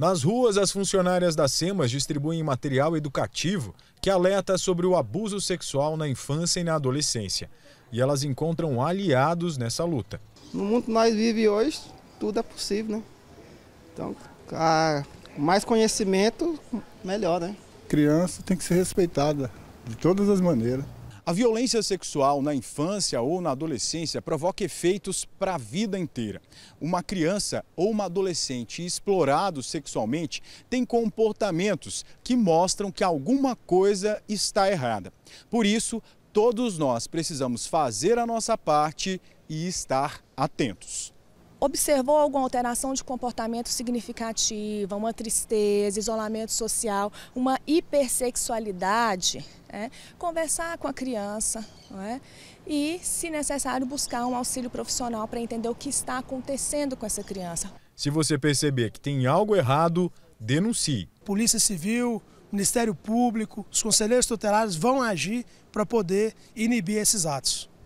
Nas ruas, as funcionárias da SEMAS distribuem material educativo que alerta sobre o abuso sexual na infância e na adolescência. E elas encontram aliados nessa luta. No mundo que nós vivemos hoje, tudo é possível, né? Então, mais conhecimento, melhor, né? Criança tem que ser respeitada de todas as maneiras. A violência sexual na infância ou na adolescência provoca efeitos para a vida inteira. Uma criança ou uma adolescente explorado sexualmente tem comportamentos que mostram que alguma coisa está errada. Por isso, todos nós precisamos fazer a nossa parte e estar atentos observou alguma alteração de comportamento significativa, uma tristeza, isolamento social, uma hipersexualidade, é, conversar com a criança é, e, se necessário, buscar um auxílio profissional para entender o que está acontecendo com essa criança. Se você perceber que tem algo errado, denuncie. Polícia Civil, Ministério Público, os conselheiros tutelares vão agir para poder inibir esses atos.